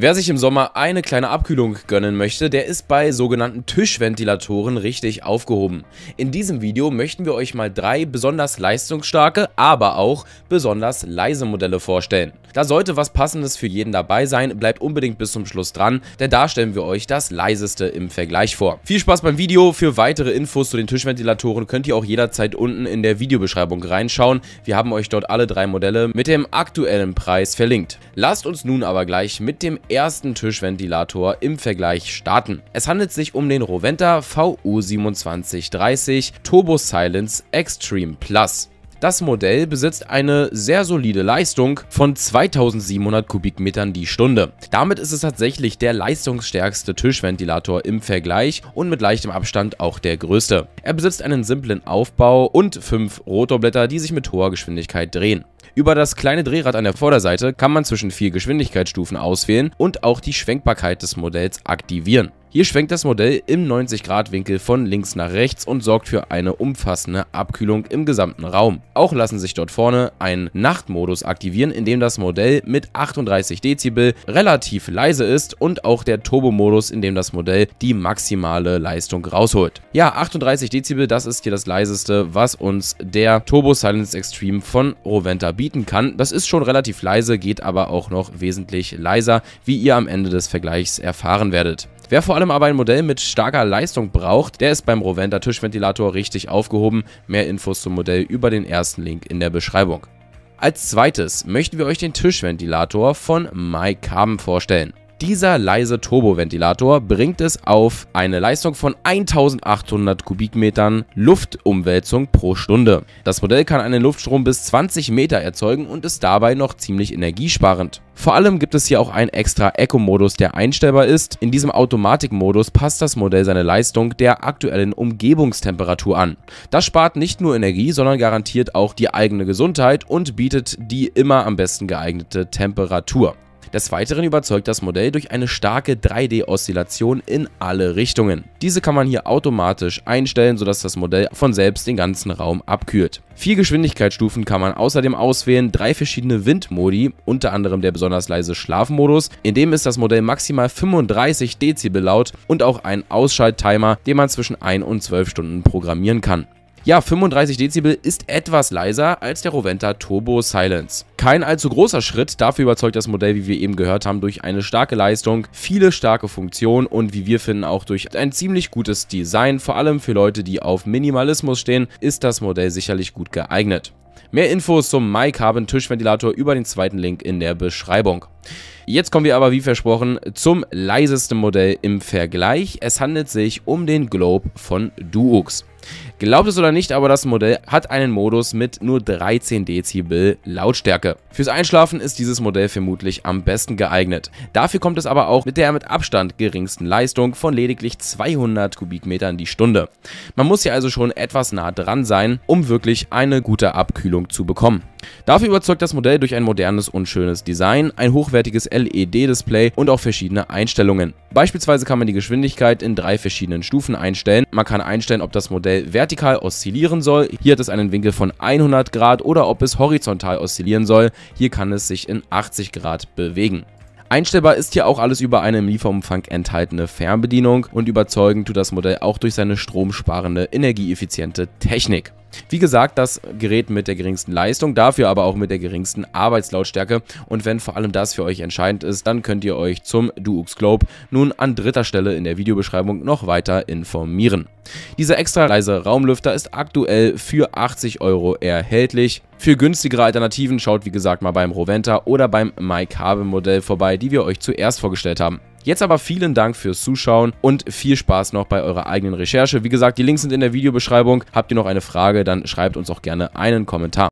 Wer sich im Sommer eine kleine Abkühlung gönnen möchte, der ist bei sogenannten Tischventilatoren richtig aufgehoben. In diesem Video möchten wir euch mal drei besonders leistungsstarke, aber auch besonders leise Modelle vorstellen. Da sollte was passendes für jeden dabei sein, bleibt unbedingt bis zum Schluss dran, denn da stellen wir euch das leiseste im Vergleich vor. Viel Spaß beim Video, für weitere Infos zu den Tischventilatoren könnt ihr auch jederzeit unten in der Videobeschreibung reinschauen, wir haben euch dort alle drei Modelle mit dem aktuellen Preis verlinkt. Lasst uns nun aber gleich mit dem ersten Tischventilator im Vergleich starten. Es handelt sich um den Roventa VU2730 Turbo Silence Extreme Plus. Das Modell besitzt eine sehr solide Leistung von 2700 Kubikmetern die Stunde. Damit ist es tatsächlich der leistungsstärkste Tischventilator im Vergleich und mit leichtem Abstand auch der größte. Er besitzt einen simplen Aufbau und fünf Rotorblätter, die sich mit hoher Geschwindigkeit drehen. Über das kleine Drehrad an der Vorderseite kann man zwischen vier Geschwindigkeitsstufen auswählen und auch die Schwenkbarkeit des Modells aktivieren. Hier schwenkt das Modell im 90-Grad-Winkel von links nach rechts und sorgt für eine umfassende Abkühlung im gesamten Raum. Auch lassen sich dort vorne einen Nachtmodus aktivieren, in dem das Modell mit 38 Dezibel relativ leise ist und auch der Turbo-Modus, in dem das Modell die maximale Leistung rausholt. Ja, 38 Dezibel, das ist hier das leiseste, was uns der Turbo Silence Extreme von Roventa bieten kann. Das ist schon relativ leise, geht aber auch noch wesentlich leiser, wie ihr am Ende des Vergleichs erfahren werdet. Wer vor allem aber ein Modell mit starker Leistung braucht, der ist beim Roventa Tischventilator richtig aufgehoben. Mehr Infos zum Modell über den ersten Link in der Beschreibung. Als zweites möchten wir euch den Tischventilator von Mike MyCarbon vorstellen. Dieser leise Turboventilator bringt es auf eine Leistung von 1800 Kubikmetern Luftumwälzung pro Stunde. Das Modell kann einen Luftstrom bis 20 Meter erzeugen und ist dabei noch ziemlich energiesparend. Vor allem gibt es hier auch einen extra Eco-Modus, der einstellbar ist. In diesem Automatikmodus passt das Modell seine Leistung der aktuellen Umgebungstemperatur an. Das spart nicht nur Energie, sondern garantiert auch die eigene Gesundheit und bietet die immer am besten geeignete Temperatur. Des Weiteren überzeugt das Modell durch eine starke 3D-Oszillation in alle Richtungen. Diese kann man hier automatisch einstellen, sodass das Modell von selbst den ganzen Raum abkühlt. Vier Geschwindigkeitsstufen kann man außerdem auswählen, drei verschiedene Windmodi, unter anderem der besonders leise Schlafmodus, in dem ist das Modell maximal 35 Dezibel laut und auch einen Ausschalttimer, den man zwischen 1 und 12 Stunden programmieren kann. Ja, 35 Dezibel ist etwas leiser als der Roventa Turbo Silence. Kein allzu großer Schritt, dafür überzeugt das Modell, wie wir eben gehört haben, durch eine starke Leistung, viele starke Funktionen und wie wir finden auch durch ein ziemlich gutes Design. Vor allem für Leute, die auf Minimalismus stehen, ist das Modell sicherlich gut geeignet. Mehr Infos zum MyCarbon Tischventilator über den zweiten Link in der Beschreibung. Jetzt kommen wir aber wie versprochen zum leisesten Modell im Vergleich. Es handelt sich um den Globe von Duux. Glaubt es oder nicht, aber das Modell hat einen Modus mit nur 13 Dezibel Lautstärke. Fürs Einschlafen ist dieses Modell vermutlich am besten geeignet. Dafür kommt es aber auch mit der mit Abstand geringsten Leistung von lediglich 200 Kubikmetern die Stunde. Man muss hier also schon etwas nah dran sein, um wirklich eine gute Abkühlung zu bekommen. Dafür überzeugt das Modell durch ein modernes und schönes Design, ein hochwertiges LED-Display und auch verschiedene Einstellungen. Beispielsweise kann man die Geschwindigkeit in drei verschiedenen Stufen einstellen. Man kann einstellen, ob das Modell wert vertikal oszillieren soll. Hier hat es einen Winkel von 100 Grad oder ob es horizontal oszillieren soll. Hier kann es sich in 80 Grad bewegen. Einstellbar ist hier auch alles über eine im Lieferumfang enthaltene Fernbedienung und überzeugend tut das Modell auch durch seine stromsparende, energieeffiziente Technik. Wie gesagt, das Gerät mit der geringsten Leistung, dafür aber auch mit der geringsten Arbeitslautstärke. Und wenn vor allem das für euch entscheidend ist, dann könnt ihr euch zum Duux Globe nun an dritter Stelle in der Videobeschreibung noch weiter informieren. Dieser extra leise Raumlüfter ist aktuell für 80 Euro erhältlich. Für günstigere Alternativen schaut wie gesagt mal beim Roventa oder beim MyCarve Modell vorbei die wir euch zuerst vorgestellt haben. Jetzt aber vielen Dank fürs Zuschauen und viel Spaß noch bei eurer eigenen Recherche. Wie gesagt, die Links sind in der Videobeschreibung. Habt ihr noch eine Frage, dann schreibt uns auch gerne einen Kommentar.